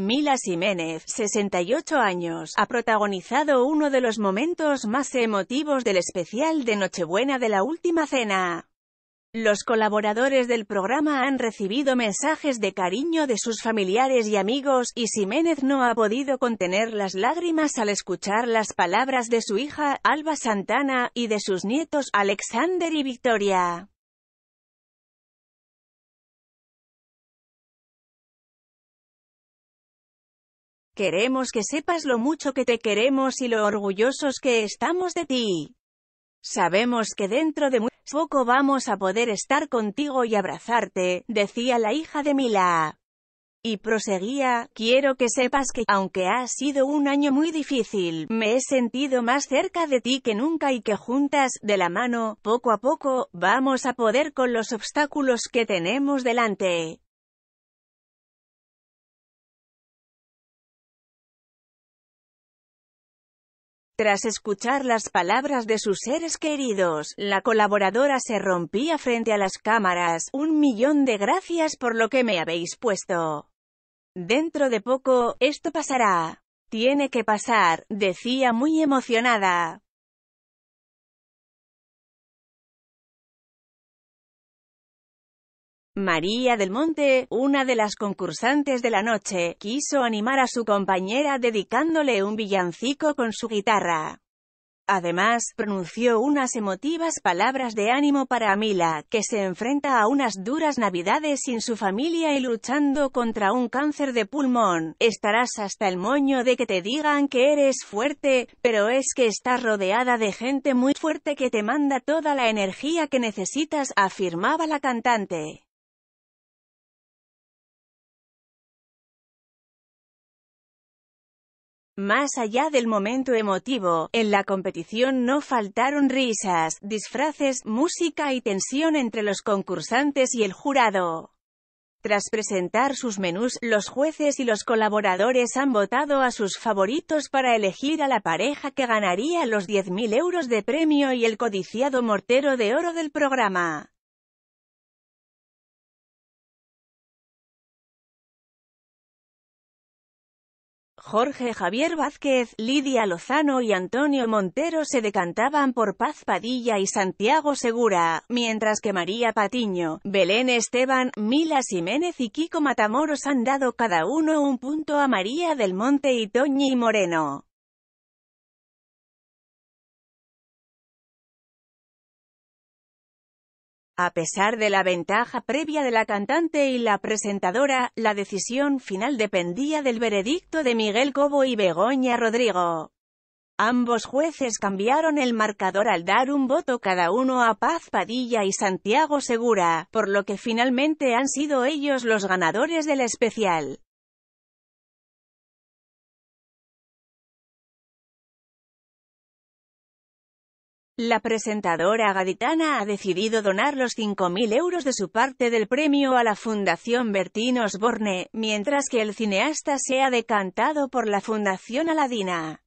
Mila Jiménez, 68 años, ha protagonizado uno de los momentos más emotivos del especial de Nochebuena de la Última Cena. Los colaboradores del programa han recibido mensajes de cariño de sus familiares y amigos, y Jiménez no ha podido contener las lágrimas al escuchar las palabras de su hija, Alba Santana, y de sus nietos, Alexander y Victoria. Queremos que sepas lo mucho que te queremos y lo orgullosos que estamos de ti. Sabemos que dentro de muy poco vamos a poder estar contigo y abrazarte, decía la hija de Mila. Y proseguía, quiero que sepas que, aunque ha sido un año muy difícil, me he sentido más cerca de ti que nunca y que juntas, de la mano, poco a poco, vamos a poder con los obstáculos que tenemos delante. Tras escuchar las palabras de sus seres queridos, la colaboradora se rompía frente a las cámaras, un millón de gracias por lo que me habéis puesto. Dentro de poco, esto pasará. Tiene que pasar, decía muy emocionada. María del Monte, una de las concursantes de la noche, quiso animar a su compañera dedicándole un villancico con su guitarra. Además, pronunció unas emotivas palabras de ánimo para Amila, que se enfrenta a unas duras navidades sin su familia y luchando contra un cáncer de pulmón. Estarás hasta el moño de que te digan que eres fuerte, pero es que estás rodeada de gente muy fuerte que te manda toda la energía que necesitas, afirmaba la cantante. Más allá del momento emotivo, en la competición no faltaron risas, disfraces, música y tensión entre los concursantes y el jurado. Tras presentar sus menús, los jueces y los colaboradores han votado a sus favoritos para elegir a la pareja que ganaría los 10.000 euros de premio y el codiciado mortero de oro del programa. Jorge Javier Vázquez, Lidia Lozano y Antonio Montero se decantaban por Paz Padilla y Santiago Segura, mientras que María Patiño, Belén Esteban, Mila Jiménez y Kiko Matamoros han dado cada uno un punto a María del Monte y Toñi Moreno. A pesar de la ventaja previa de la cantante y la presentadora, la decisión final dependía del veredicto de Miguel Cobo y Begoña Rodrigo. Ambos jueces cambiaron el marcador al dar un voto cada uno a Paz Padilla y Santiago Segura, por lo que finalmente han sido ellos los ganadores del especial. La presentadora gaditana ha decidido donar los 5.000 euros de su parte del premio a la Fundación Bertín Osborne, mientras que el cineasta se ha decantado por la Fundación Aladina.